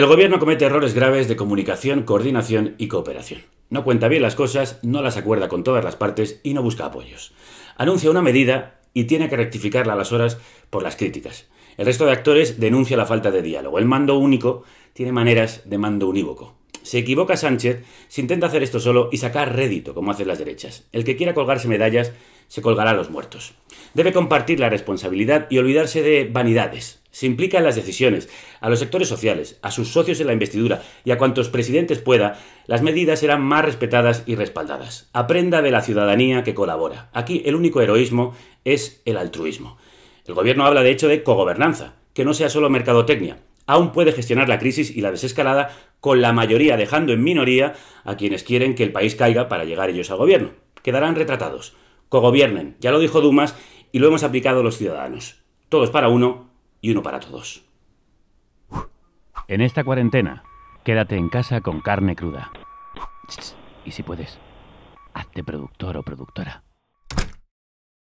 El gobierno comete errores graves de comunicación, coordinación y cooperación. No cuenta bien las cosas, no las acuerda con todas las partes y no busca apoyos. Anuncia una medida y tiene que rectificarla a las horas por las críticas. El resto de actores denuncia la falta de diálogo. El mando único tiene maneras de mando unívoco. Se equivoca Sánchez si intenta hacer esto solo y sacar rédito, como hacen las derechas. El que quiera colgarse medallas se colgará a los muertos. Debe compartir la responsabilidad y olvidarse de vanidades. Se implica en las decisiones, a los sectores sociales, a sus socios en la investidura y a cuantos presidentes pueda, las medidas serán más respetadas y respaldadas. Aprenda de la ciudadanía que colabora. Aquí el único heroísmo es el altruismo. El gobierno habla de hecho de cogobernanza, que no sea solo mercadotecnia. Aún puede gestionar la crisis y la desescalada con la mayoría dejando en minoría a quienes quieren que el país caiga para llegar ellos al gobierno. Quedarán retratados. Cogobiernen, ya lo dijo Dumas y lo hemos aplicado los ciudadanos. Todos para uno, y uno para todos. En esta cuarentena, quédate en casa con carne cruda. Y si puedes, hazte productor o productora.